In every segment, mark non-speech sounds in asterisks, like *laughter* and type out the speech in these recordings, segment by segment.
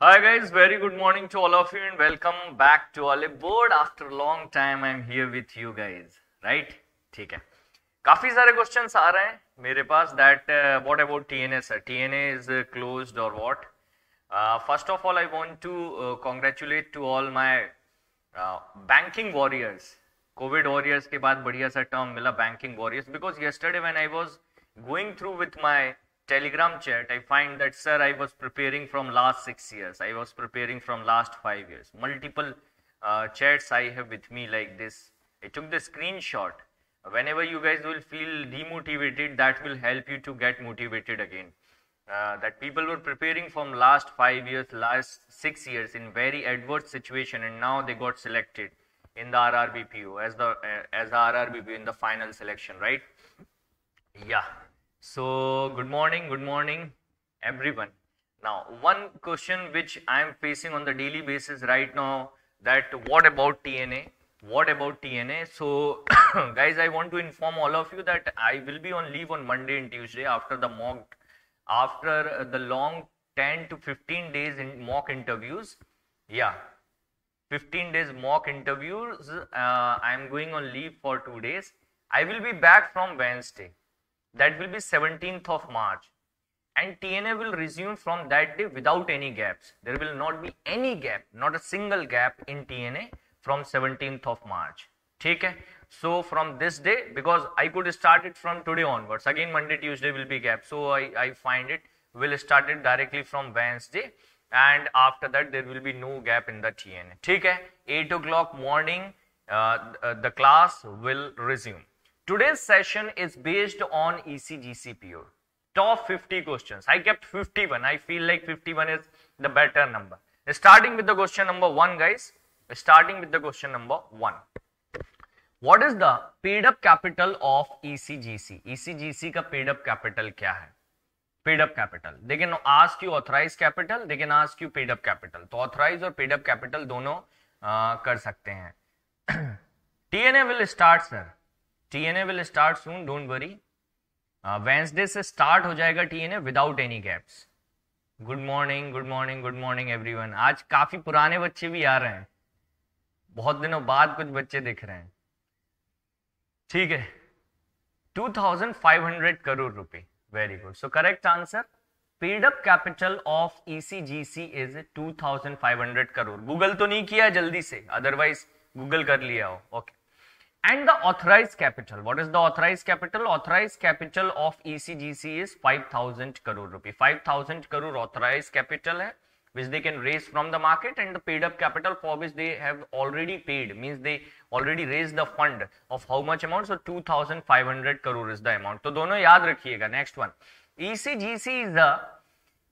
Hi guys, very good morning to all of you and welcome back to Olive Board. After a long time I am here with you guys, right? ठीक है काफ़ी सारे questions आ रहे हैं मेरे पास that what about TNA sir TNA is closed और what first of all I want to congratulate to all my banking warriors COVID warriors के बाद बढ़िया सा टर्म मिला banking warriors because yesterday when I was going through with my telegram chat, I find that, sir, I was preparing from last six years. I was preparing from last five years. Multiple uh, chats I have with me like this. I took the screenshot. Whenever you guys will feel demotivated, that will help you to get motivated again. Uh, that people were preparing from last five years, last six years in very adverse situation, and now they got selected in the RRBPO as the uh, as the RRBPO in the final selection, right? Yeah. So, good morning, good morning, everyone. Now, one question which I am facing on the daily basis right now that what about TNA? What about TNA? So, *coughs* guys, I want to inform all of you that I will be on leave on Monday and Tuesday after the mock, after the long 10 to 15 days in mock interviews. Yeah, 15 days mock interviews. Uh, I am going on leave for two days. I will be back from Wednesday that will be 17th of March and TNA will resume from that day without any gaps. There will not be any gap, not a single gap in TNA from 17th of March. Okay. So from this day, because I could start it from today onwards. Again, Monday, Tuesday will be gap. So I, I find it will start it directly from Wednesday. And after that, there will be no gap in the TNA. Okay. 8 o'clock morning, uh, uh, the class will resume. Today's session is based on ECGCPO. Top 50 questions. I kept 51. I feel like 51 is the better number. Starting with the question number 1, guys. Starting with the question number 1. What is the paid up capital of ECGC? ECGC का paid up capital क्या है? paid up capital they can ask you authorized capital they can ask you paid up capital तो authorized और paid up capital दोनों आ, कर सकते हैं TNA will start sir TNA will start soon don't worry Wednesday से start हो जाएगा TNA without any gaps good morning good morning good morning everyone आज काफी पुराने बच्चे भी आ रहे हैं बहुत दिनों बाद कुछ बच्चे दिख रहे हैं ठीक है 2500 करोड़ रुपए very good so correct answer paid up capital of ECGC is 2500 crore Google तो नहीं किया जल्दी से अदरवाइज गूगल कर लिया हो okay okay. and the authorized capital what is the authorized capital authorized capital of ecgc is 5000 crore rupee 5000 crore authorized capital hai, which they can raise from the market and the paid up capital for which they have already paid means they already raised the fund of how much amount so 2500 crore is the amount to dono yaad rakhiyega next one ecgc is the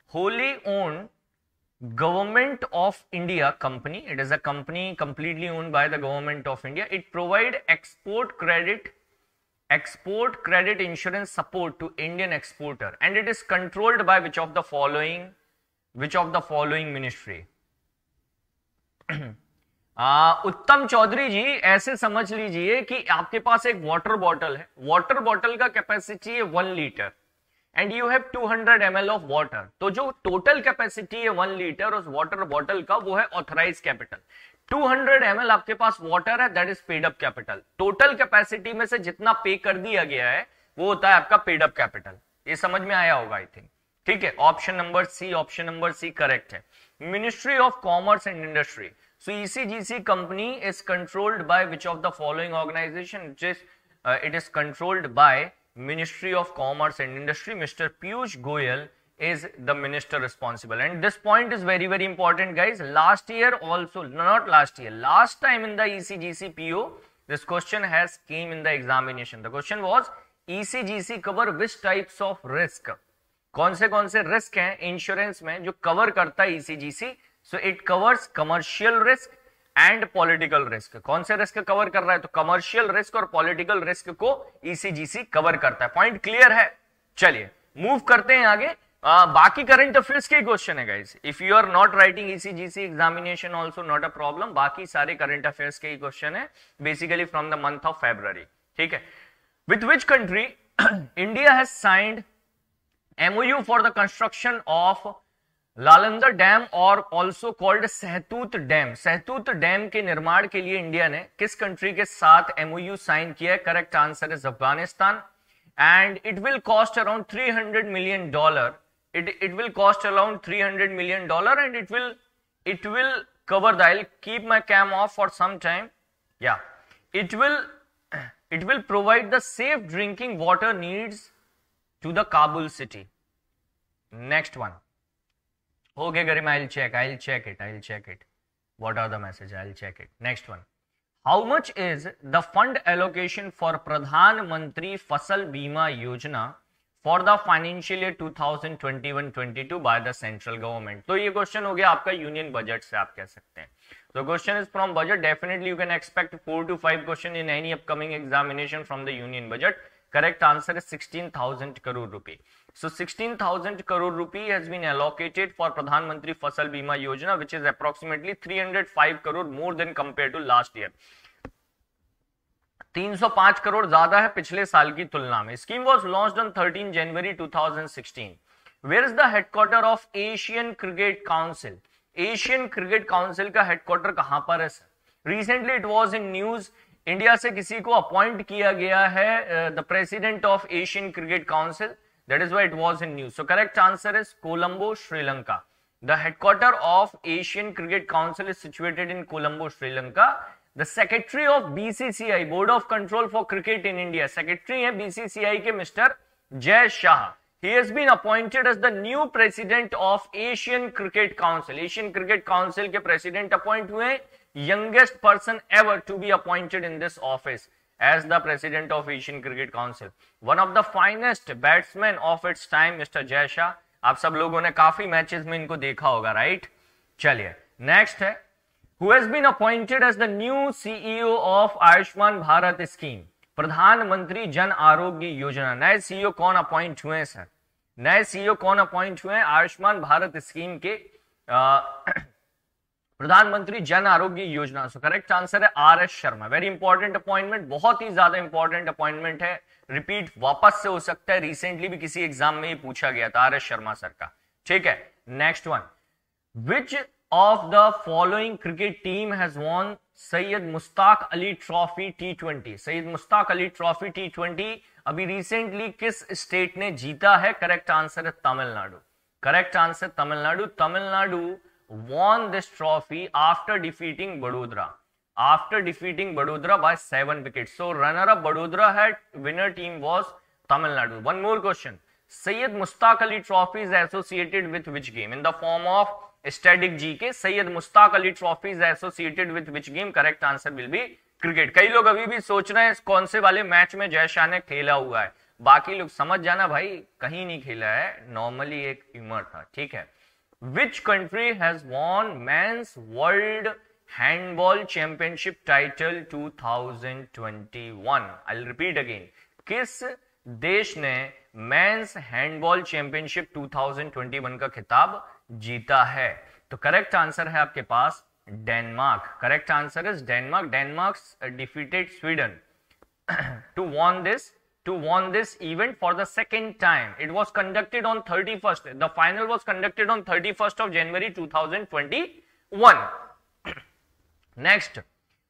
wholly owned government of India company it is a company completely own by the government of India it provide export credit export credit insurance support to Indian exporter and it is controlled by which of the following which of the following ministry Uttam Chaudhary जी ऐसे समझ लीजिए कि आपके पास एक water bottle है water bottle का capacity है one litre and you have 200 hundred ml of water तो जो टोटल कैपेसिटी है वन लीटर उस वाटर बॉटल का वो है ऑथराइज कैपिटल 200 हंड्रेड ml आपके पास वाटर है that is paid up capital total capacity में से जितना पे कर दिया गया है वो होता है आपका पेड अप कैपिटल ये समझ में आया होगा आई थिंक ठीक है option number C option number C correct है ministry of commerce and industry so ECGC company is controlled by which of the following organisation it is controlled by Ministry of Commerce and Industry, Mr. Piyush Goyal is the minister responsible. And this point is very, very important, guys. Last year also, not last year, last time in the ECGC PO, this question has came in the examination. The question was, ECGC cover which types of risk? कौन से कौन से risk हैं insurance में जो cover करता है ECGC so it and political risk कौन से रिस्क कवर कर रहा है तो कमर्शियल रिस्क और पॉलिटिकल रिस्क को ईसीजीसी e कवर करता है पॉइंट क्लियर है चलिए मूव करते हैं आगे आ, बाकी करंट अफेयर्स के क्वेश्चन है guys if you are not writing ECGC examination also not a problem बाकी सारे करंट अफेयर्स के ही क्वेश्चन है basically from the month of February ठीक है with which country India has signed MOU for the construction of Lalandar dam और also called Shahtoot dam Shahtoot dam के निर्माण के लिए इंडिया ने किस कंट्री के साथ एमओयू साइन किया है correct answer is Afghanistan and it will cost around 300 million dollar it it will cost around 300 million dollar and it will it will cover the i'll keep my cam off for some time it will will it will provide the safe drinking water needs to the kabul city next Okay, Garima, I'll check. I'll check it. I'll check it. What are the messages? I'll check it. Next one. How much is the fund allocation for Pradhan Mantri Fasal Bima Yojana for the financial year 2021-22 by the central government तो ये question हो गया आपका union budget से आप कह सकते हैं तो question is from budget definitely you can expect four to five question in any upcoming examination from the union budget correct answer है सिक्सटीन थाउजेंड करोड़ रुपए So 16,000 crore rupee has been allocated for Pradhan Mantri Fasal Bima Yojana, which is approximately 305 crore more than compared to last year. 305 crore ज्यादा है पिछले साल की तुलना में scheme was launched on 13 January 2016 where is the headquarter of Asian cricket council Asian cricket council का headquarter कहां पर है sir recently it was in news India से किसी को अपॉइंट किया गया है the president of Asian cricket council That is why it was in news. So correct answer is Colombo, Sri Lanka. The headquarter of Asian Cricket Council is situated in Colombo, Sri Lanka. The secretary of BCCI, Board of Control for Cricket in India, secretary है BCCI के Mr. Jay Shah. He has been appointed as the new president of Asian Cricket Council. Asian Cricket Council के president appoint हुए youngest person ever to be appointed in this office. as the president of Asian Cricket Council. One of the finest batsmen of its time, Mr. Jaisha. आप सब लोगों ने काफी matches में इनको देखा होगा राइट चलिए नेक्स्ट है who has been appointed as the new CEO of Ayushman Bharat scheme Pradhan Mantri Jan Arogya Yojana नए सीईओ e कौन अपॉइंट हुए सर नए सीईओ e कौन अपॉइंट हुए आयुष्मान भारत स्कीम के Pradhan Mantri Jan Arogya Yojana so correct answer है R S Sharma very important appointment बहुत ही ज्यादा इंपॉर्टेंट अपॉइंटमेंट है रिपीट वापस से हो सकता है रिसेंटली भी किसी एग्जाम में पूछा गया था आर एस शर्मा सर का ठीक है next one which of the following cricket team has won Syed Mushtaq Ali trophy T twenty Syed Mushtaq Ali trophy T twenty अभी रिसेंटली किस स्टेट ने जीता है करेक्ट आंसर है Tamil Nadu correct answer Tamil Nadu Tamil Nadu won this trophy after defeating Badodara. After defeating Badodara by seven wickets, so runner-up Badodara had winner team was Tamil Nadu. One more question: Syed Mustaq Ali Trophy is associated with which game? In the form of static GK, Syed Mustaq Ali Trophy is associated with which game? Correct answer will be cricket कई लोग अभी भी सोच रहे हैं कौन से वाले मैच में जय शाह ने खेला हुआ है बाकी लोग समझ जाना भाई कहीं नहीं खेला है नॉर्मली एक ह्यूमर था ठीक है which country has won men's world handball championship title 2021 i'll repeat again kis desh ne men's handball championship 2021 ka khitab jeeta hai to correct answer hai aapke paas denmark correct answer is denmark denmark defeated sweden *clears throat* to won this to won this event for the second time. It was conducted on 31st. The final was conducted on 31st of January 2021. *clears throat* Next,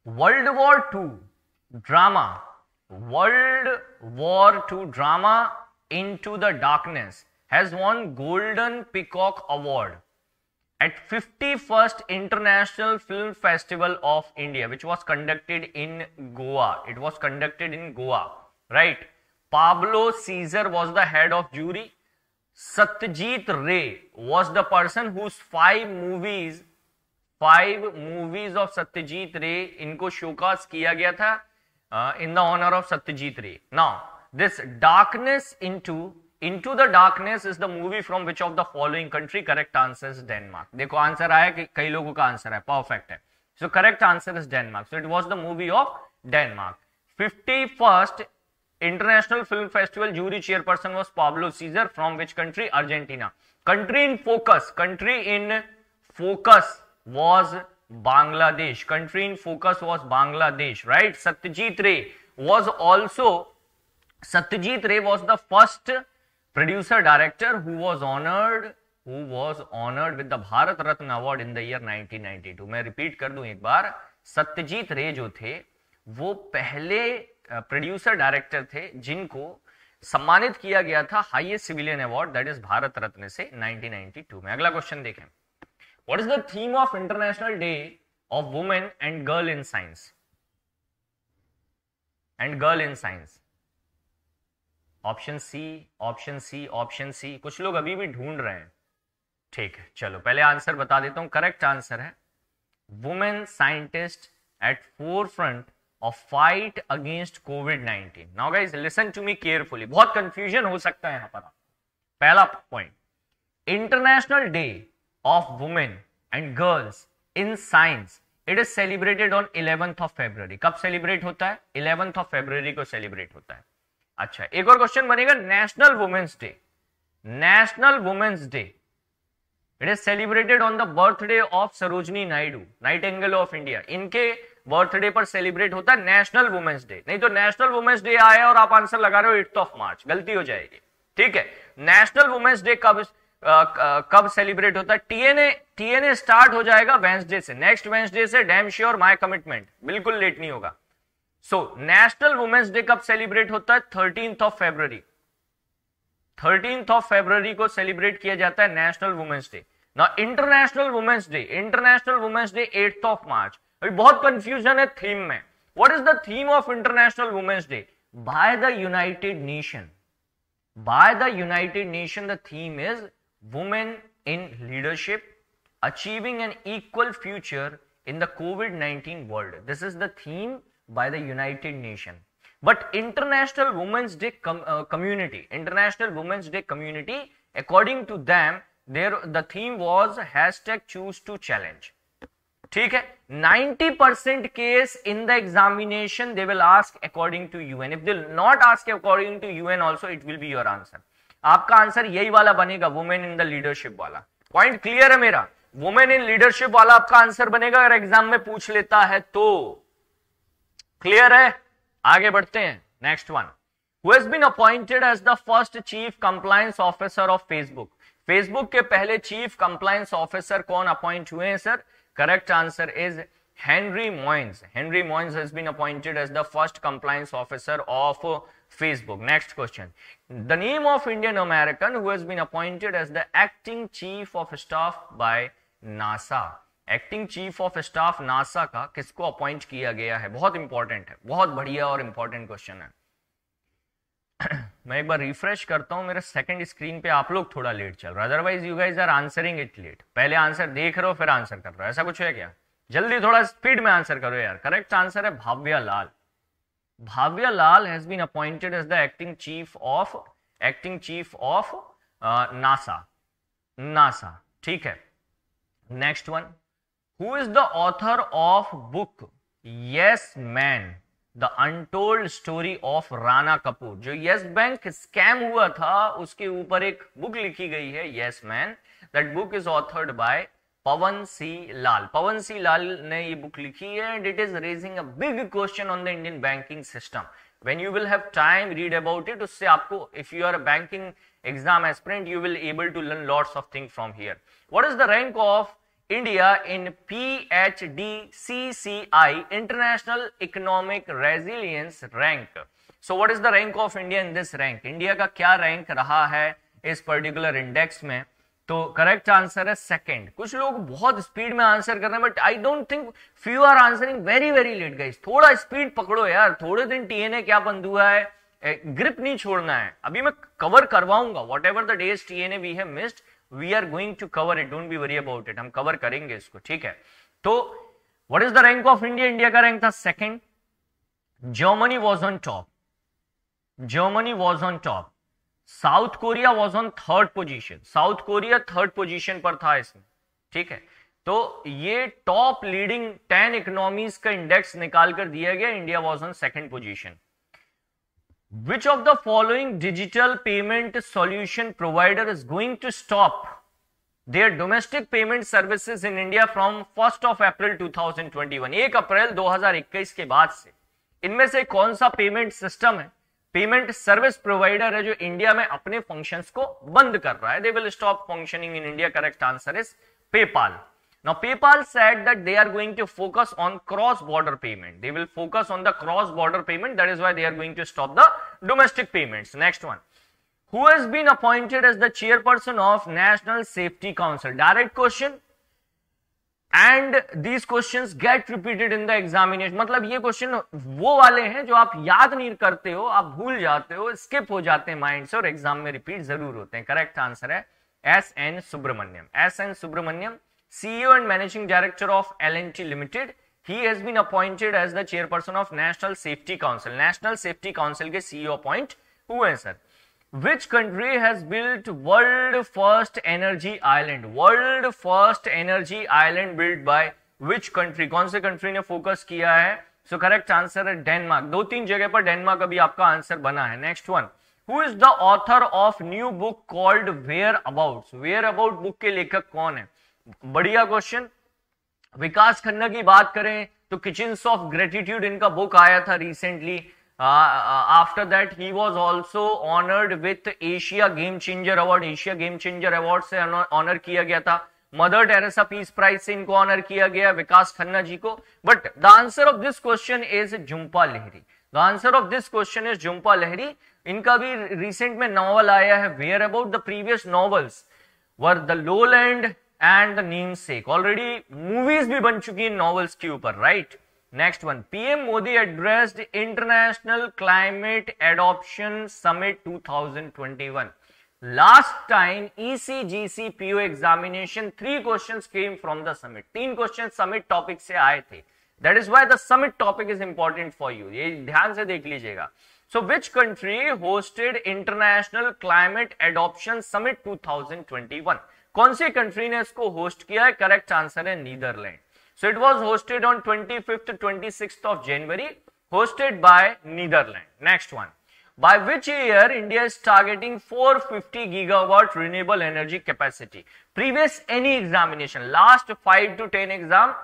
World War II drama. World War II drama Into the Darkness has won Golden Peacock Award at 51st International Film Festival of India, which was conducted in Goa. It was conducted in Goa, right? Pablo Caesar was the head of jury. Satyajit Ray was the person whose five movies, five movies of Satyajit Ray इनको showcase किया gaya tha uh, in the honor of Satyajit Ray. Now, this darkness into into the darkness is the movie from which of the following country correct answer is Denmark. देखो answer आया कि कई लोगों का answer है perfect है. So correct answer is Denmark. So it was the movie of Denmark. 51st international film festival jury chairperson was Pablo Cesar from which country Argentina country in focus country in focus was Bangladesh country in focus was Bangladesh right Satyajit Ray was also Satyajit Ray was the first producer director who was honoured who was honoured with Bharat Ratna award in the year 1992 मैं repeat कर दू एक बार सत्यजीत रे जो थे वो पहले producer director थे जिनको सम्मानित किया गया था highest civilian award that is Bharat Ratna से 1992 में अगला क्वेश्चन देखें what is the theme of international day of women and girl in science and girl in science option C option C option C कुछ लोग अभी भी ढूंढ रहे हैं ठीक है चलो पहले आंसर बता देता हूं करेक्ट आंसर है women scientist at forefront of fight against COVID nineteen now guys listen to me carefully बहुत कंफ्यूजन हो सकता है यहां पर पहला point international day of women and girls in science it is celebrated on eleventh of February कब celebrate होता है इलेवेंथ ऑफ फेब्रवरी को सेलिब्रेट होता है अच्छा एक और क्वेश्चन बनेगा national women's day national women's day it is celebrated on the birthday of Sarojini Naidu nightingale of India इनके बर्थडे पर सेलिब्रेट होता है नेशनल वुमेन्स डे नहीं तो नेशनल वुमेन्स डे आया और आप आंसर लगा रहे हो एट्थ ऑफ मार्च गलती हो जाएगी ठीक है नेशनल वुमेन्स डे कब कब सेलिब्रेट होता है टीएनए टीएनए स्टार्ट हो जाएगा वेंसडे से नेक्स्ट वेंसडे से डैम श्योर माई कमिटमेंट बिल्कुल लेट नहीं होगा सो नेशनल वुमेन्स डे कब सेलिब्रेट होता है thirteen of February thirteenth of February को सेलिब्रेट किया जाता है नेशनल वुमेन्स डे ना international women's day international women's day eighth of March तो बहुत कंफ्यूजन है थीम में what is the theme of international women's day by the united nation by the united nation the theme is women in leadership achieving an equal future in the covid-19 world this is the theme by the united nations but international women's day uh, community international women's day community according to them their the theme was hashtag choose to challenge ठीक है 90% case in the examination they will ask according to you and if they'll not ask according to you and also it will be your आपका answer यही वाला बनेगा women in the leadership वाला point clear है मेरा women in leadership वाला आपका answer बनेगा अगर एग्जाम में पूछ लेता है तो क्लियर है आगे बढ़ते हैं next one who has been appointed as the first chief compliance officer of Facebook Facebook के पहले चीफ कंप्लायंस ऑफिसर कौन अपॉइंट हुए हैं sir Correct answer is Henry Moines. Henry Moines has been appointed as the first compliance officer of Facebook. Next question. The name of Indian American who has been appointed as the acting chief of staff by NASA. Acting chief of staff NASA का किसको appoint किया गया है बहुत important है बहुत बढ़िया और important question है मैं एक बार रिफ्रेश करता हूँ मेरे सेकंड स्क्रीन पे आप लोग थोड़ा लेट चल रहा है otherwise you guys are answering it late पहले आंसर देख रहे हो फिर आंसर कर रहे हो ऐसा कुछ है क्या जल्दी थोड़ा स्पीड में आंसर करो यार करेक्ट आंसर है Bhavya Lal Bhavya Lal has been appointed as the acting chief of acting chief of NASA NASA ठीक है next one who is the author of book yes man the untold story of Rana Kapoor जो Yes bank scam हुआ था उसके ऊपर एक book लिखी गई है yes man that book is authored by Pawan C Lal Pawan C Lal ने ये बुक लिखी है and it is raising a big question on the Indian banking system when you will have time read about it उससे आपको if you are banking exam aspirant you will able to learn lots of of from here what is the rank of India in P H D C C I international economic resilience rank so what is the rank of India in this rank India का क्या rank रहा है इस particular index में? तो correct answer है second कुछ लोग बहुत स्पीड में आंसर कर रहे हैं but I don't think few are answering very very late guys थोड़ा स्पीड पकड़ो यार थोड़े दिन टीएनए क्या बंद हुआ है ग्रिप नहीं छोड़ना है अभी मैं कवर करवाऊंगा whatever the days TNA we have missed we are going to cover it don't be worry about it हम कवर करेंगे इसको ठीक है तो what is the rank of India India का रैंक था second Germany was on top Germany was on top South Korea was on third position South Korea third position पर था इसमें ठीक है तो ये टॉप लीडिंग टेन इकोनॉमीज का इंडेक्स निकाल कर दिया गया India was on second position which of the following digital payment solution provider is going to stop their domestic payment services in India from first of April two thousand twenty one एक April दो हजार इक्कीस के बाद से इनमें से कौन सा पेमेंट सिस्टम है पेमेंट सर्विस प्रोवाइडर है जो इंडिया में अपने फंक्शंस को बंद कर रहा है they will stop functioning in India correct answer is PayPal Now PayPal said that they are going to focus on cross-border payment. They will focus on the cross-border payment. That is why they are going to stop the domestic payments. Next one. Who has been appointed as the chairperson of National Safety Council? Direct question. and these questions get repeated in the examination मतलब ये question वो वाले हैं जो आप याद नहीं करते हो आप भूल जाते हो स्किप हो जाते हैं माइंड से और एग्जाम में रिपीट जरूर होते हैं करेक्ट आंसर है S N Subramaniam S N Subramaniam CEO and Managing Director of L&T Limited. He has been appointed as the chairperson of National Safety Council. National Safety Council के CEO appoint हुए हैं sir. Which country has built world first energy island? World first energy island built by which country? कौन से country ने focus किया है? So correct answer है Denmark. दो तीन जगह पर डेनमार्क अभी आपका answer बना है. Next one. Who is the author of new book called Whereabouts? Whereabouts book के लेखक कौन है? बढ़िया क्वेश्चन विकास खन्ना की बात करें तो किचन ऑफ ग्रेटिट्यूड इनका बुक आया था recently after that he was also honoured with Asia game changer award Asia game changer award से ऑनर किया गया था मदर टेरेसा पीस प्राइज से इनको ऑनर किया गया विकास खन्ना जी को but the answer of this question is Jhumpa Lahiri the answer of this question is Jhumpa Lahiri इनका भी रिसेंट में नॉवल आया है where about the previous novels were the lowland and namesake already movies भी बन चुकी है नॉवेल्स के ऊपर right next one PM Modi addressed international climate adoption summit 2021 last time ECGC PO examination three question came from the summit तीन क्वेश्चन summit topic से आए थे that is why the summit topic is important for you ये ध्यान से देख लीजिएगा so which country hosted international climate adoption summit two thousand twenty one कौन सी कंट्री ने इसको होस्ट किया है करेक्ट आंसर है Netherland so it was hosted on twenty fifth twenty six of January hosted by Netherlands. Next one. By which year India is targeting 450 gigawatt renewable energy capacity? Previous any examination, last 5 to 10 exam,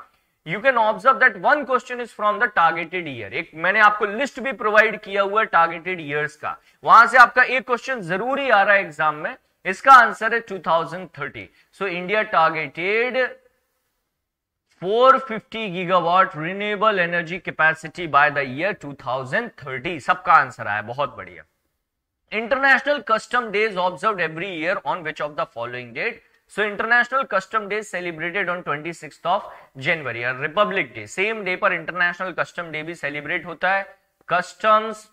you can observe that one question is from the targeted year. एक मैंने आपको list भी provide किया हुआ है targeted years का. वहां से आपका एक question जरूरी आ रहा है exam में. इसका आंसर है 2030 so India targeted 450 gigawatt renewable energy capacity by the year 2030 सबका आंसर आया बहुत बढ़िया international custom days observe every year on which of the following date so international custom day celebrated on twenty six of January republic day same day पर international custom day भी celebrate होता है customs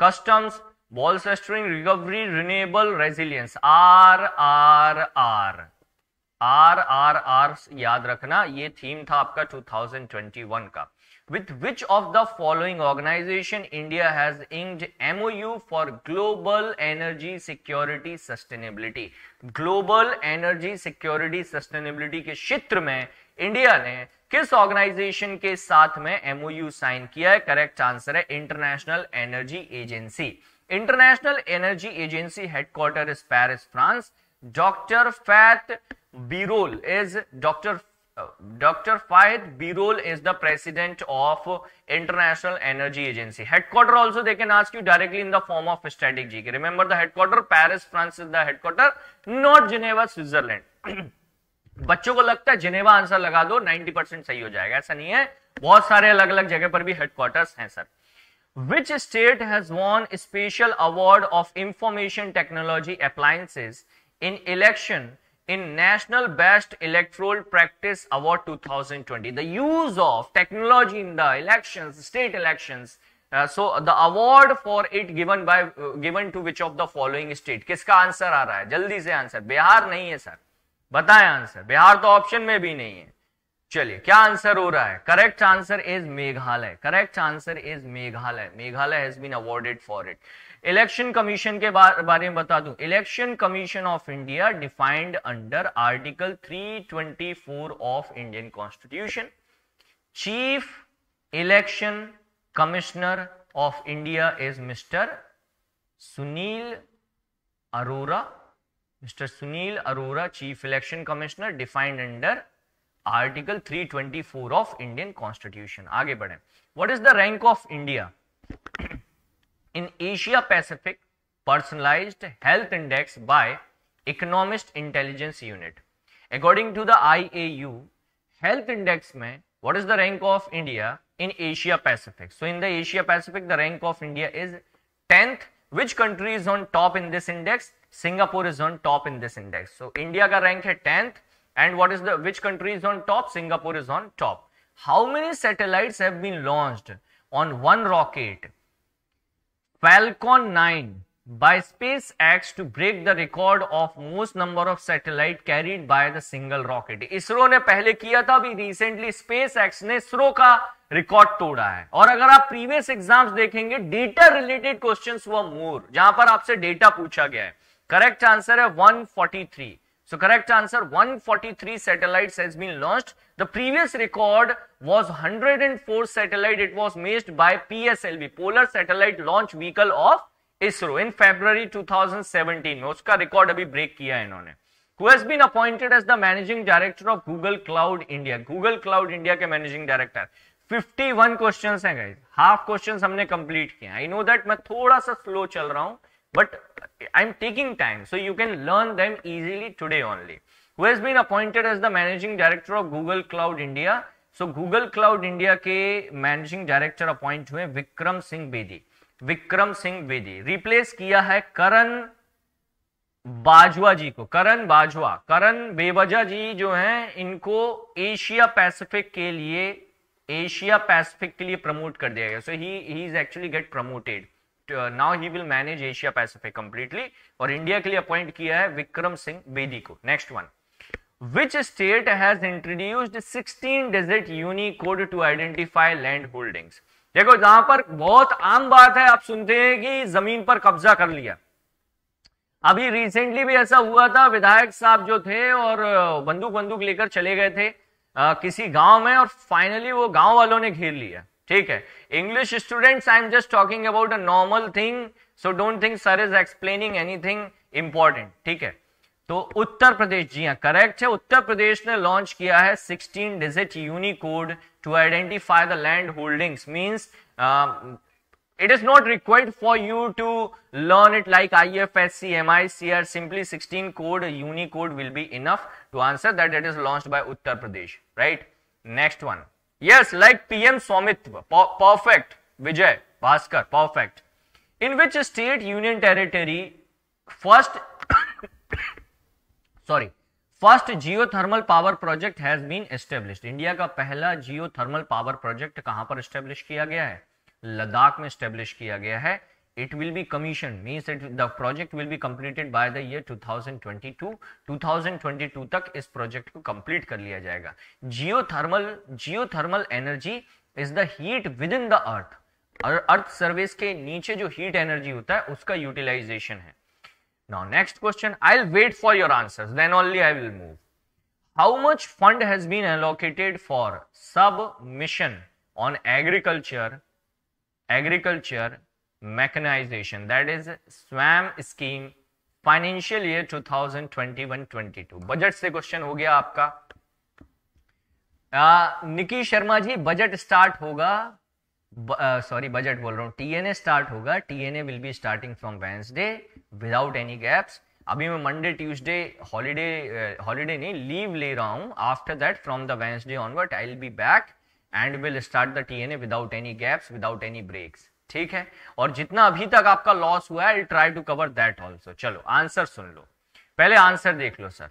customs uh, bolstering recovery renewal resilience R R R R R R याद रखना ये theme था आपका 2021 का with which of the following organisation India has inked MoU for global energy security sustainability global energy security sustainability के क्षेत्र में India ने किस ऑर्गेनाइजेशन के साथ में एमओयू साइन किया है करेक्ट आंसर है international energy agency international energy agency headquarter is Paris France doctor Fatih Birol is doctor doctor Fatih Birol is the president of international energy agency headquarter also देखे नाज क्यू directly in the form of static G K remember the headquarter Paris France is the headquarter not Geneva Switzerland बच्चों को लगता है Geneva answer लगा दो 90% सही हो जाएगा ऐसा नहीं है बहुत सारे अलग अलग जगह पर भी हेडक्वार्टर्स हैं sir Which state has won special award of information technology appliances in election in National Best Electoral Practice Award 2020? The use of technology in the elections, state elections. Uh, so the award for it given by uh, given to which of the following state? किसका आंसर आ रहा है जल्दी से answer Bihar नहीं है sir बताएं आंसर बिहार तो ऑप्शन में भी नहीं है चलिए क्या आंसर हो रहा है correct answer is Meghalaya correct answer is Meghalaya Meghalaya has been awarded for it election commission के बारे में बता दूं election commission of India defined under article 324 of Indian constitution chief election commissioner of India is mister Sunil Arora mister Sunil Arora chief election commissioner defined under article 324 of Indian constitution आगे बढ़े what is the rank of India in Asia Pacific personalised health index by economist intelligence unit according to the I health index में what is the rank of India in Asia Pacific so in the Asia Pacific the rank of India is tenth which country is on top in this index Singapore is on top in this index so India का rank है 10th and what is the which country is on top singapore is on top how many satellites have been launched on one rocket falcon 9 by spacex to break the record of most number of satellite carried by the single rocket ISRO ने पहले किया था अभी recently SpaceX ne isro ka record तोड़ा है और अगर आप प्रीवियस एग्जाम्स देखेंगे डेटा रिलेटेड क्वेश्चंस हुआ मोर जहां पर आपसे डेटा पूछा गया है करेक्ट आंसर है 143 So correct answer 143 satellites has been launched. The previous record was 104 satellite. It was missed by PSLV Polar Satellite Launch Vehicle of ISRO in February 2017 में उसका record अभी break किया है इन्होंने who has been appointed as the managing director of Google Cloud India Google Cloud India के managing director 51 questions हैं guys. Half questions हमने complete किए I know that मैं थोड़ा सा slow चल रहा हूँ. But I'm taking time, so you can learn them easily today only. Who has been appointed as the managing director of Google Cloud India? So Google Cloud India ke managing director appoint hue vikram singh bedi vikram singh bedi replace kiya hai karan Bajwa जी को करण बाजवा करण बेवजह जी जो हैं इनको Asia Pacific के लिए Asia Pacific के लिए promote कर दिया गया so he he is actually get promoted now he will manage Asia Pacific completely और इंडिया के लिए अपॉइंट किया है विक्रम सिंह बेदी को next one which state has introduced 16 digit unicode to identify land holdings देखो जहां पर बहुत आम बात है आप सुनते हैं कि जमीन पर कब्जा कर लिया अभी रिसेंटली भी ऐसा हुआ था विधायक साहब जो थे और बंदूक बंदूक लेकर चले गए थे आ, किसी गांव में और फाइनली वो गांव वालों ने घेर लिया ठीक है English students I am just talking about a normal thing so don't think sir is explaining anything important ठीक है तो उत्तर प्रदेश जी हाँ करेक्ट है उत्तर प्रदेश ने लॉन्च किया है 16 digit unicode to identify the land holdings means it is not required for you to learn it like I F S C M I C R simply sixteen code unicode will be enough to answer that it is launch by Uttar Pradesh right next one yes like PM Swamitva perfect Vijay Bhaskar perfect in which state union territory first sorry first geo thermal power project has been established India का पहला जियो thermal power project कहां पर establish किया गया है लद्दाख में establish किया गया है it will be commissioned means that the project will be completed by the year 2022 2022 तक इस प्रोजेक्ट को कंप्लीट कर लिया जाएगा geothermal geothermal energy is the heat within the earth और अर्थ सर्विस के नीचे जो हीट एनर्जी होता है उसका यूटिलाइजेशन है now next question I will wait for your answer then only I will move how much fund has been allocated for sub mission on agriculture agriculture mechanization that is swam scheme financial year 2021-22 budget से question हो गया आपका आ, Nikki Sharma ji budget start होगा sorry budget बोल रहा हूँ TNA start होगा TNA will be starting from Wednesday without any gaps अभी मैं मंडे ट्यूसडे हॉलीडे हॉलीडे नहीं लीव ले रहा हूँ after that from the Wednesday onward I will be back and will start the TNA without any gaps without any breaks ठीक है और जितना अभी तक आपका लॉस हुआ है try to cover that also चलो आंसर सुन लो पहले आंसर देख लो sir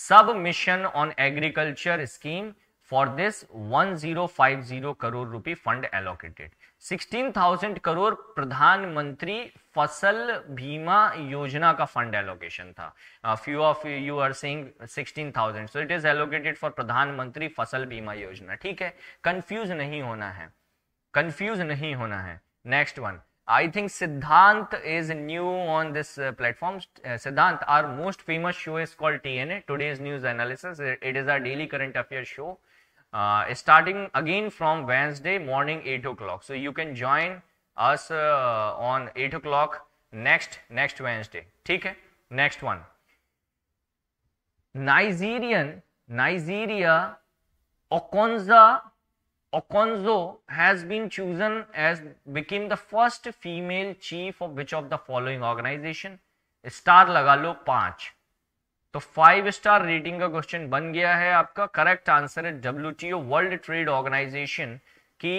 sub mission on agriculture scheme for this 1050 crore rupee fund allocated 16,000 crore Pradhan Mantri Fasal Bima Yojana का फंड एलोकेशन था few of you are saying 16,000 so it is allocated for Pradhan Mantri Fasal Bima योजना ठीक है कंफ्यूज नहीं होना है कंफ्यूज नहीं होना है Next one. I think Siddhant is new on this uh, platform. Uh, Siddhant, our most famous show is called TNA, Today's News Analysis. It is our daily current affairs show, uh, starting again from Wednesday morning 8 o'clock. So you can join us uh, on 8 o'clock next next Wednesday. Okay? Next one. Nigerian, Nigeria, Okonza Okonzo has been chosen as became the first female chief of which of the following organization? Star लगा लो पांच तो five star rating का question बन गया है आपका correct answer है डब्ल्यू वर्ल्ड ट्रेड ऑर्गेनाइजेशन की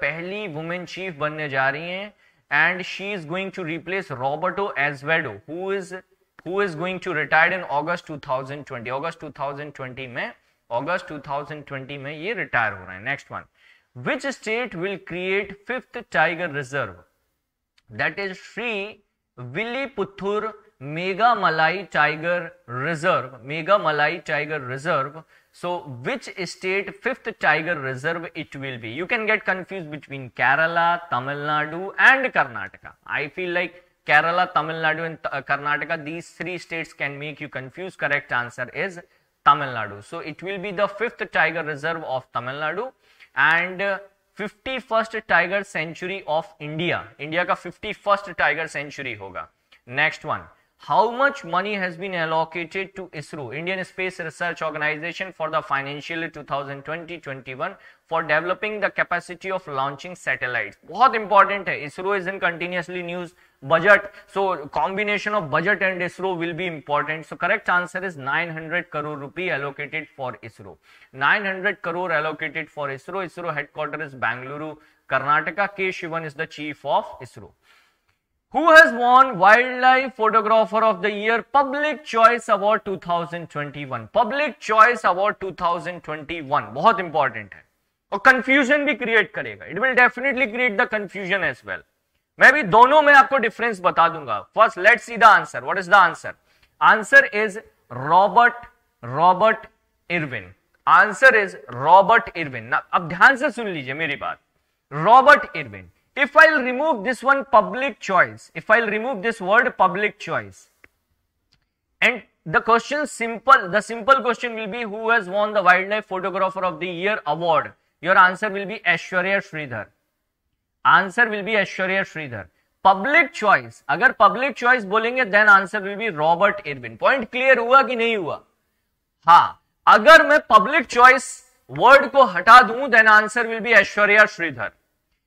पहली वुमेन चीफ बनने जा रही है and she is going to replace Roberto Azevedo who is who is going to retired in August 2020 अगस्त 2020 में अगस्त 2020 में ये रिटायर हो रहे हैं next one which state will create fifth tiger reserve that is Srivilliputhur Megamalai tiger reserve Megamalai tiger reserve so which state fifth tiger reserve it will be you can get confuse between Kerala Tamil Nadu and Karnataka I feel like Kerala Tamil Nadu and Karnataka these three states can make you confuse correct answer is Tamil Nadu. So it will be the fifth tiger reserve of Tamil Nadu and 51st tiger century of India. India ka 51st tiger century hoga. Next one how much money has been allocated to ISRO, Indian Space Research Organization for the financial year 2020-21 for developing the capacity of launching satellites. बहुत important ISRO is in continuously news budget. So combination of budget and ISRO will be important. So correct answer is 900 crore rupee allocated for ISRO. 900 crore allocated for ISRO. ISRO headquarters is Bangalore, Karnataka. K Shivan is the chief of ISRO. who has won wildlife photographer of the year public choice award 2021 public choice award 2021 बहुत important है और confusion भी create करेगा it will definitely create the confusion as well मैं भी दोनों में आपको डिफरेंस बता दूंगा first let see the answer what is the answer answer is Robert Robert Irwin answer is Robert Irwin अब ध्यान से सुन लीजिए मेरी बात Robert Irwin if I'll remove this one public choice, if I'll remove this word public choice, and the question simple, the simple question will be who has won the Wildlife Photographer of the Year award? Your answer will be Aishwarya Sridhar. Answer will be Aishwarya Sridhar. Public choice. अगर public choice बोलेंगे then answer will be Robert Irwin Point clear हुआ कि नहीं हुआ हाँ अगर मैं public choice word को हटा दूं then answer will be Aishwarya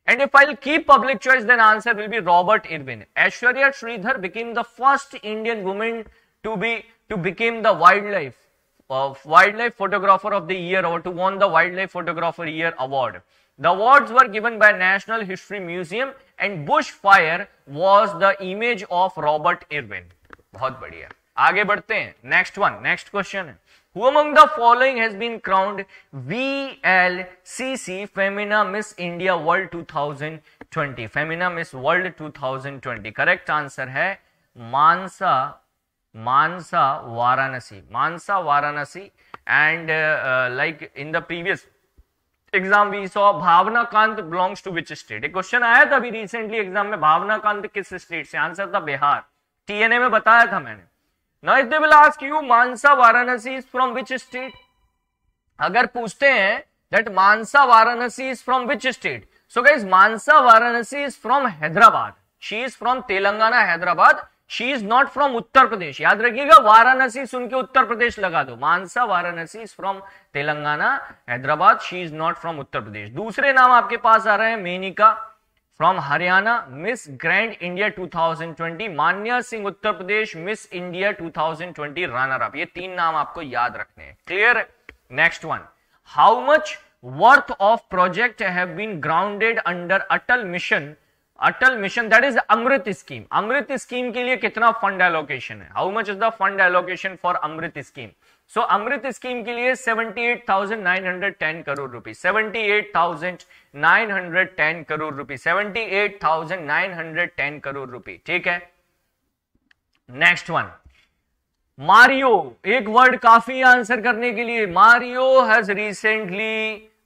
and if I'll keep public choice, then answer will be Robert Irwin. Aishwarya Sridhar became the first Indian woman to be to become the wildlife of wildlife photographer of the year or to won the wildlife photographer year award. The awards were given by National History Museum and bushfire was the image of Robert Irwin. बहुत बढ़िया आगे बढ़ते हैं Who among the following has been crowned VLCC Femina Miss India World 2020? Femina Miss World 2020. Correct answer है Manasa Manasa Varanasi Manasa Varanasi and uh, uh, like in the previous exam we saw Bhawana Kanth belongs to which state एक क्वेश्चन आया था अभी recently exam में भावना कांत किस state से answer था बिहार टीएनए में बताया था मैंने ना if they will ask you Manasa Varanasi is from which state अगर पूछते हैं that Manasa Varanasi is from which state so guys Manasa Varanasi is from Hyderabad she is from Telangana Hyderabad she is not from Uttar Pradesh याद रखिएगा वाराणसी सुन के उत्तर प्रदेश लगा दो Manasa Varanasi is from Telangana Hyderabad she is not from Uttar Pradesh दूसरे नाम आपके पास आ रहे हैं Manika from Haryana miss grand India 2020, Manya Singh Uttar Pradesh miss India 2020 runner up ये तीन नाम आपको याद रखने हैं clear next one how much worth of project have been grounded under Atal mission Atal mission that is Amrut scheme Amrut scheme के लिए कितना फंड एलोकेशन है how much is the fund allocation for Amrut scheme so so, Amrut scheme के लिए 78,910 crore rupees 78,910 crore rupees 78,910 crore rupees ठीक है next one Mario एक word काफी आंसर करने के लिए Mario has recently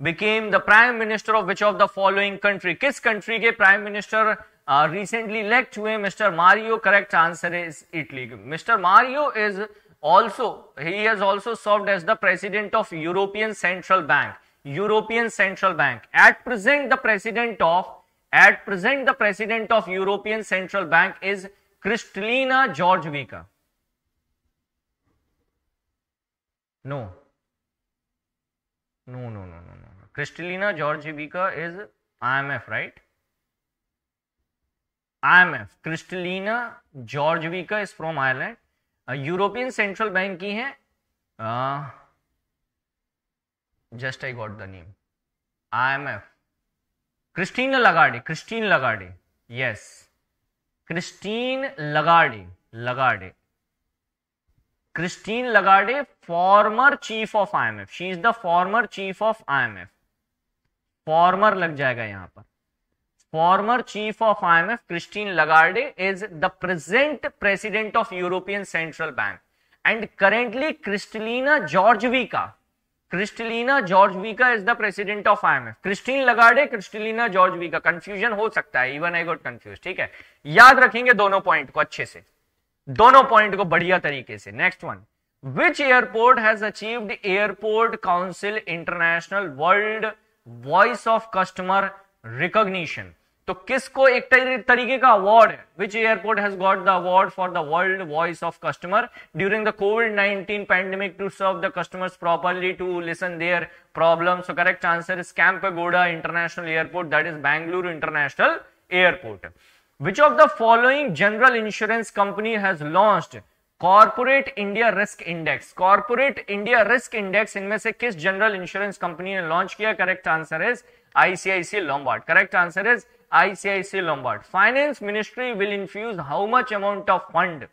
became the prime minister of which of the following country किस कंट्री के प्राइम मिनिस्टर रिसेंटली इलेक्ट हुए mister Mario correct answer is Italy mister Mario is also he has also served as the president of European Central Bank. European Central Bank. At present, the president of at present the president of European Central Bank is Kristalina Georgieva. No. No, no, no, no, no. Kristalina Georgieva is IMF, right? IMF. Kristalina Georgieva is from Ireland. European central bank की है just I got the name I M F Christine Lagarde Christine Lagarde yes Christine Lagarde Lagarde Christine Lagarde former chief of IMF she is the former chief of IMF former लग जाएगा यहां पर former chief of I M F Christine Lagarde is the present president of European central bank and currently Kristalina Georgieva Georgieva Georgieva is the president of I M F Christine Lagarde Georgieva confusion हो सकता है even I goat confuse ठीक है याद रखेंगे दोनों point को अच्छे से दोनों पॉइंट को बढ़िया तरीके से next one which airport has achieved airport council international world voice of customer recognition तो किसको एक तरीके का अवार्ड है which airport has got the award for the world voice of customer during the COVID 19 pandemic to serve the customers properly to listen their problem so correct answer is Gowda international airport that is Bengaluru international airport which of the following general insurance company has launch corporate India risk index corporate India risk index इनमें से किस general insurance company ने launch किया correct answer is ICICI Lombard correct answer is ICICI Lombard finance ministry will infuse how much amount of fund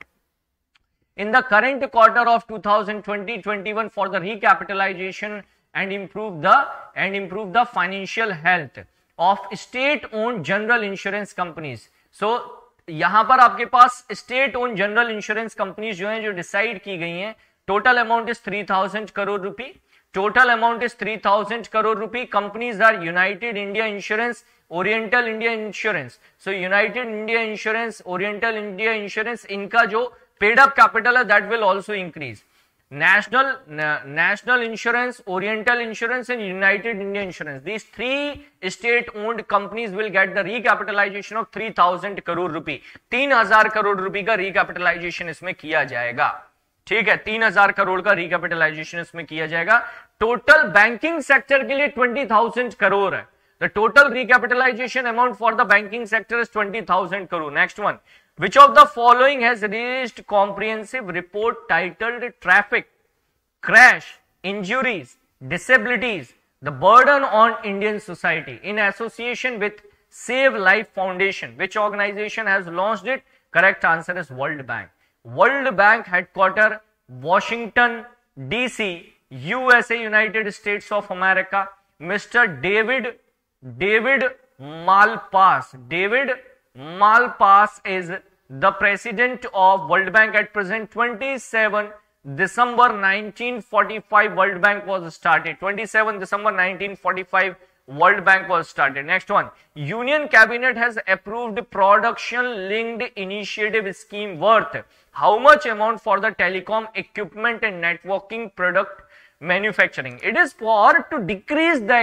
in the current quarter of two thousand twenty twenty one for the recapitalization and improve the and improve the financial health of state own general insurance companies so यहां पर आपके पास state own general insurance companies जो हैं जो decide की गई हैं total amount is three thousand crore rupee total amount is three thousand crore rupee companies are United India Insurance Oriental India Insurance so United India Insurance Oriental India Insurance इनका जो paid up capital है that will also increase national na, national insurance oriental insurance and united india insurance these three state owned companies will get the recapitalization of 3000 crore रुपए 3000 करोड़ रुपए का recapitalization इसमें किया जाएगा ठीक है 3000 करोड़ का रिकैपिटलाइजेशन इसमें किया जाएगा टोटल बैंकिंग सेक्टर के लिए 20000 करोड़ है the total recapitalization amount for the banking sector is 20000 crore next one Which of the following has released comprehensive report titled Traffic, Crash, Injuries, Disabilities, the Burden on Indian Society in association with Save Life Foundation? Which organization has launched it? Correct answer is World Bank. World Bank headquarter, Washington, D.C., USA, United States of America. Mr. David, David Malpass, David Malpass is the president of World Bank at present 27 December 1945 World Bank was started 27 December 1945 World Bank was started next one Union cabinet has approved production linked initiative scheme worth how much amount for the telecom equipment and networking product manufacturing it is for to decrease the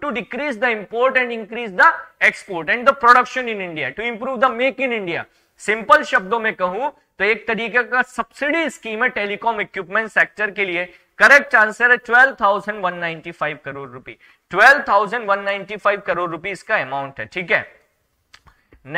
to decrease the import and increase the export and the production in india to improve the make in india simple शब्दों में कहूं तो एक तरीके का subsidy scheme है telecom equipment sector के लिए करेक्ट आंसर है 12,195 करोड़ रुपी 12,195 करोड़ रुपी इसका अमाउंट है ठीक है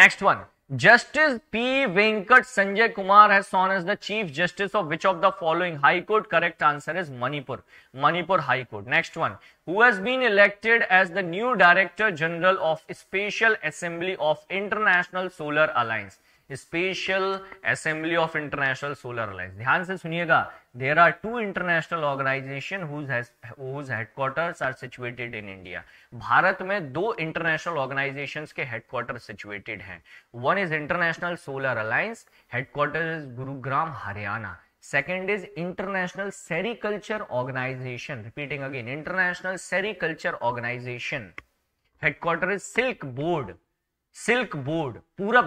next one Justice P. Venkat Sanjay Kumar has sworn as the Chief Justice of which of the following High Court? Correct answer is Manipur. Manipur High Court. Next one. Who has been elected as the new Director General of Special Assembly of International Solar Alliance? Special assembly of international solar alliance ध्यान से सुनिएगा there are two international organization headquarters are situated in India Bharat में दो international organization के headquarter situated हैं one is international solar alliance headquarter is Gurugram Haryana second is international sericulture organization repeating again international sericulture organization headquarter is silk board silk board पूरा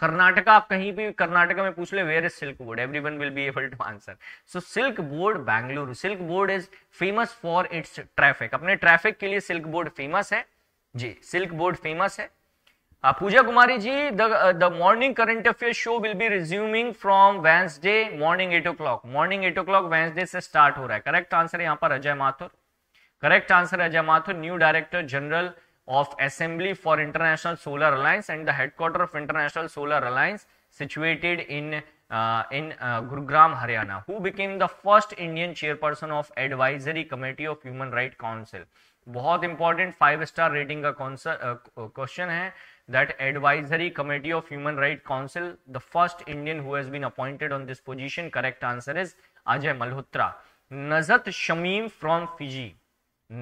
कर्नाटका आप कहीं भी कर्नाटका में पूछ ले where is silk board every everyone will be able to answer so silk board Bengaluru silk board is famous for its traffic अपने traffic के लिए सिल्क बोर्ड फेमस है जी सिल्क बोर्ड फेमस है Pooja Kumari ji the morning current affair show will be resuming from Wednesday morning at o'clock morning at o'clock Wednesday से start हो रहा है correct answer यहाँ पर Ajay Mathur correct answer Ajay Mathur new director general of Assembly for International Solar Alliance and the headquarters of International Solar Alliance situated in uh, in uh, Gurugram, Haryana, who became the first Indian chairperson of Advisory Committee of Human Rights Council. बहुत important five star rating का question uh, है that advisory committee of human right council the first Indian who has been appointed on this position correct answer is Ajay Malhotra Najat Shamim from Fiji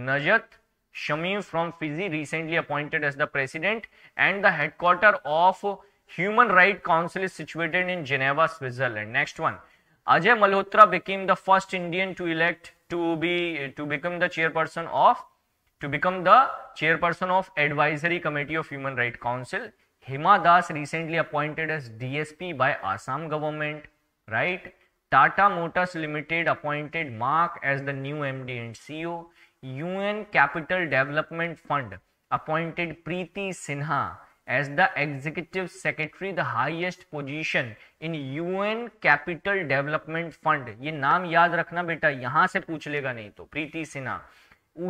Najat Shamir from Fiji, recently appointed as the president, and the headquarter of Human Rights Council is situated in Geneva, Switzerland. Next one. Ajay Malhotra became the first Indian to elect to be to become the chairperson of to become the chairperson of Advisory Committee of Human Rights Council. Hima Das recently appointed as DSP by Assam government, right? Tata Motors Limited appointed Mark as the new MD and CEO. UN development fund appointed Preeti Sinha as the executive secretary the highest position in in UN capital development fund ये नाम याद रखना बेटा यहां से पूछ लेगा नहीं तो Preeti Sinha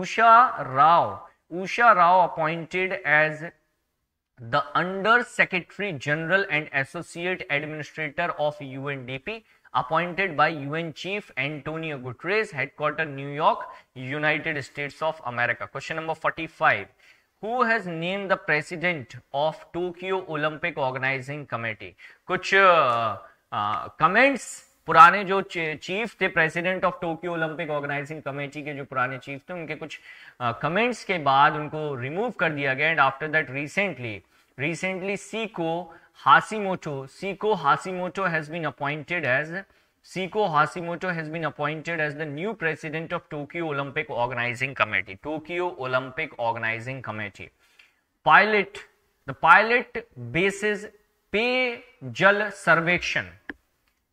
Usha Rao Usha Rao appointed as the under secretary general and associate administrator of UNDP appointed by UN Chief Antonio Guterres, Headquarter New York, United States of America. Question number 45. Who has named the president of Tokyo Olympic Organizing Committee? Kuch comments, purane jo chief the president of Tokyo Olympic Organizing Committee ke jo purane chief the, unke kuch comments ke baad unko remove kar diya gaya and after that recently, recently CECO Hashimoto, Seiko Hashimoto has been appointed as Seiko Hashimoto has been appointed as the new president of Tokyo Olympic Organizing Committee. Tokyo Olympic Organizing Committee. Pilot, the pilot bases pay jal सर्वेक्षण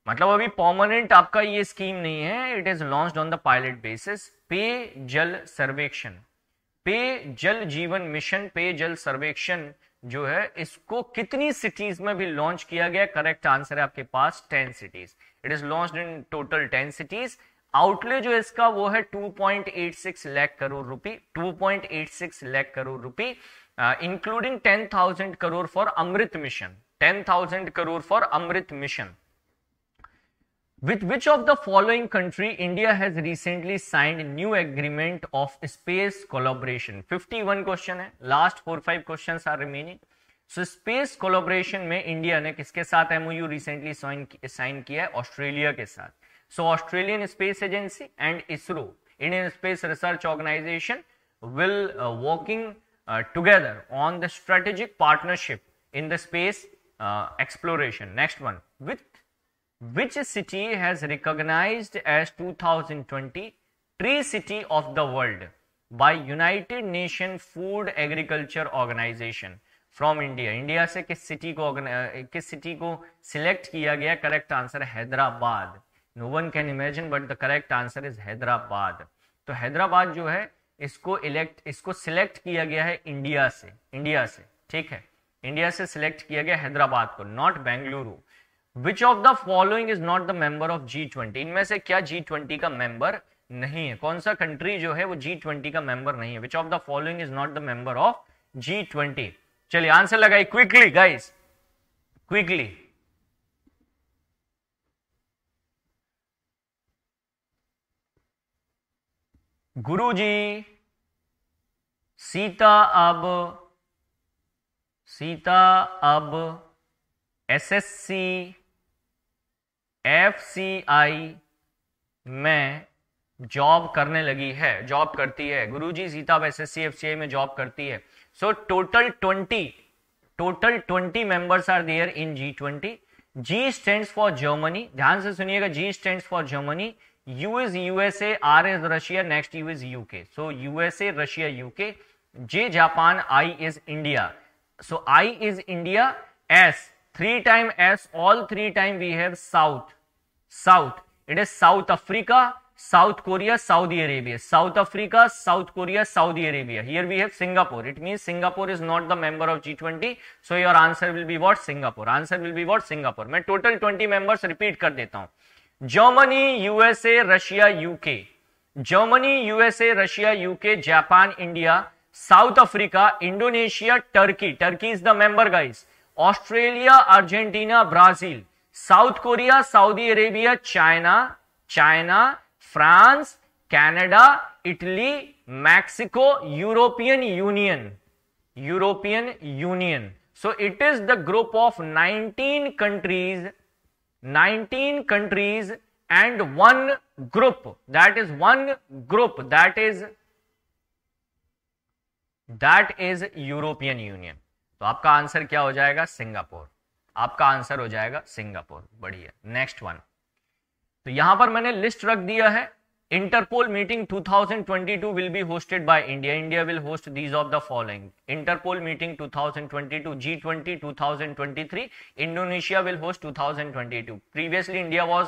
मतलब अभी permanent आपका ये scheme नहीं है it is launch on the pilot basis पे जल सर्वेक्षण पे जल जीवन मिशन पे जल सर्वेक्षण जो है इसको कितनी सिटीज में भी लॉन्च किया गया करेक्ट आंसर है आपके पास ten cities it is launch in total ten cities outlay जो इसका वो है 2.86 lakh crore rupee 2.86 lakh crore rupee including 10,000 crore for Amrit mission 10,000 crore for Amrit mission With which of the following country India has recently signed a new agreement of space collaboration? 51 question है. Last 4-5 questions are remaining. So space collaboration India ने MOU recently signed signed किया? Australia के So Australian Space Agency and ISRO, Indian Space Research Organisation, will uh, working uh, together on the strategic partnership in the space uh, exploration. Next one. With which city has recognized as 2020 tree city of the world by united nation food agriculture organisation from India India से किस city को किस city को select किया गया correct answer Hyderabad no one can imagine but the correct answer is Hyderabad तो हैदराबाद जो है इसको इलेक्ट इसको सिलेक्ट किया गया है इंडिया से इंडिया से ठीक है इंडिया से सिलेक्ट किया गया हैदराबाद को not Bengaluru which of the following is not the member of G twenty इनमें से क्या जी ट्वेंटी का मेंबर नहीं है कौन सा कंट्री जो है वो जी ट्वेंटी का मेंबर नहीं है which of the following is not the member of G twenty चलिए आंसर लगाइए quickly guys quickly Guruji Sita अब सीता अब एसएससी एफ सी आई में जॉब करने लगी है जॉब करती है गुरुजी सीता वैसे सी एफ सी आई में जॉब करती है so total twenty total twenty members are there in G twenty G stand for Germany ध्यान से सुनिएगा G stand for Germany U is USA R is Russia next U is UK so USA Russia UK J Japan I is India so I is India S three time s all three time we have south south it is south africa south korea saudi arabia south africa south korea saudi arabia here we have singapore it means singapore is not the member of g20 so your answer will be what singapore answer will be what singapore मैं total 20 members repeat कर देता हूं germany usa russia uk germany usa russia uk japan india south africa indonesia turkey turkey is the member guys Australia Argentina Brazil South Korea Saudi Arabia China China France Canada Italy Mexico European Union European Union so it is the group of 19 countries 19 countries and one group that is one group that is that is european union तो आपका answer क्या हो जाएगा Singapore आपका answer हो जाएगा Singapore बढ़िया next one तो यहां पर मैंने लिस्ट रख दिया है Interpol meeting 2022 will be hosted by India India will host these of the following Interpol meeting 2022 G20 2023 Indonesia will host 2022 previously India was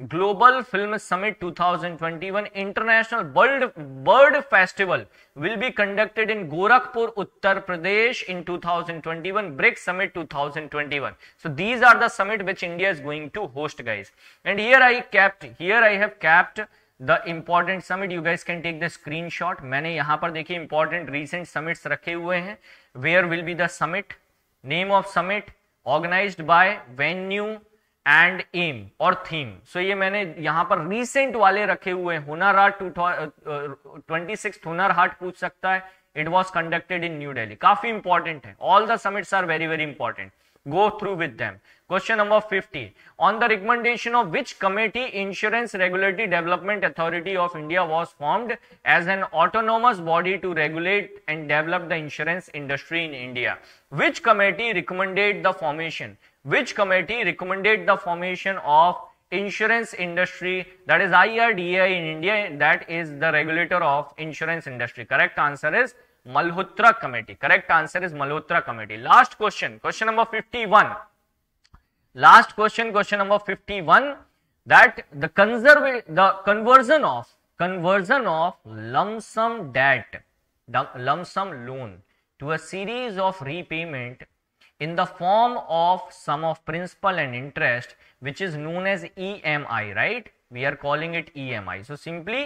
global film summit 2021 international world bird festival will be conducted in Gorakhpur Uttar Pradesh in 2021 BRICS summit 2021 so these are the summit which India is going to host guys and here I kept here I have kept the important summit you guys can take the screen मैंने यहां पर देखिए important recent summits रखे हुए हैं where will be the summit name of summit organise by venue and aim और theme so ये मैंने यहां पर रिसेंट वाले रखे हुए हुनर हाट टू ट्वेंटी सिक्स हुनर हाट पूछ सकता है it was conducted in New Delhi काफी इंपॉर्टेंट है all the summits are very very important go through with question number fifty on the recommendation of which committee insurance regulatory development authority of India was formed as an autonomous body to regulate and develop the insurance industry in India which committee recommended the formation which committee recommended the formation of insurance industry that is IRDA in India that is the regulator of insurance industry. Correct answer is Malhotra committee. Correct answer is Malhotra committee. Last question, question number 51. Last question, question number 51 that the the conversion of conversion of lump sum debt, lump sum loan to a series of repayment in the form of sum of principal and interest which is known as EMI, right? We are calling it EMI. So, simply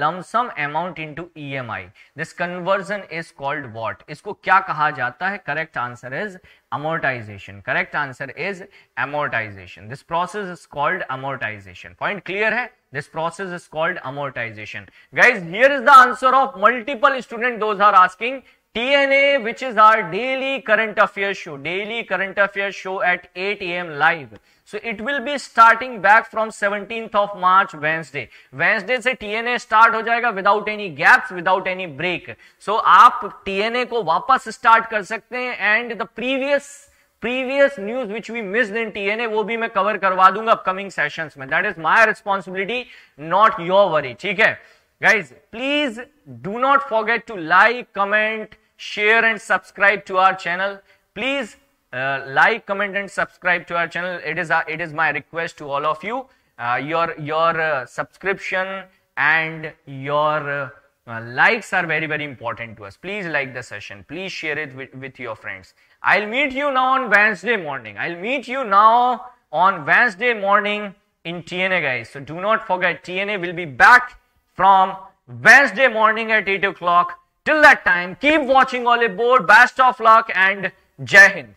lump sum amount into EMI. This conversion is called what? इसको क्या कहा जाता है? Correct answer is amortization. Correct answer is amortization. This process is called amortization. Point clear है? This process is called amortization. Guys, here is the answer of multiple student. Those are asking TNA, which is our daily current affairs show, daily current affairs show at 8 a.m. live. So it will be starting back from 17th of March, Wednesday. Wednesday से TNA start हो जाएगा without any gaps, without any break. So आप TNA को वापस start कर सकते हैं and the previous previous news which we missed in TNA वो भी मैं cover करवा दूंगा upcoming sessions में That is my responsibility, not your worry. ठीक है guys please do not forget to like comment share and subscribe to our channel. Please uh, like, comment and subscribe to our channel. It is, uh, it is my request to all of you. Uh, your your uh, subscription and your uh, uh, likes are very, very important to us. Please like the session. Please share it with, with your friends. I'll meet you now on Wednesday morning. I'll meet you now on Wednesday morning in TNA guys. So do not forget TNA will be back from Wednesday morning at 8 o'clock. Till that time, keep watching Olive Board, best of luck and Jai Hind.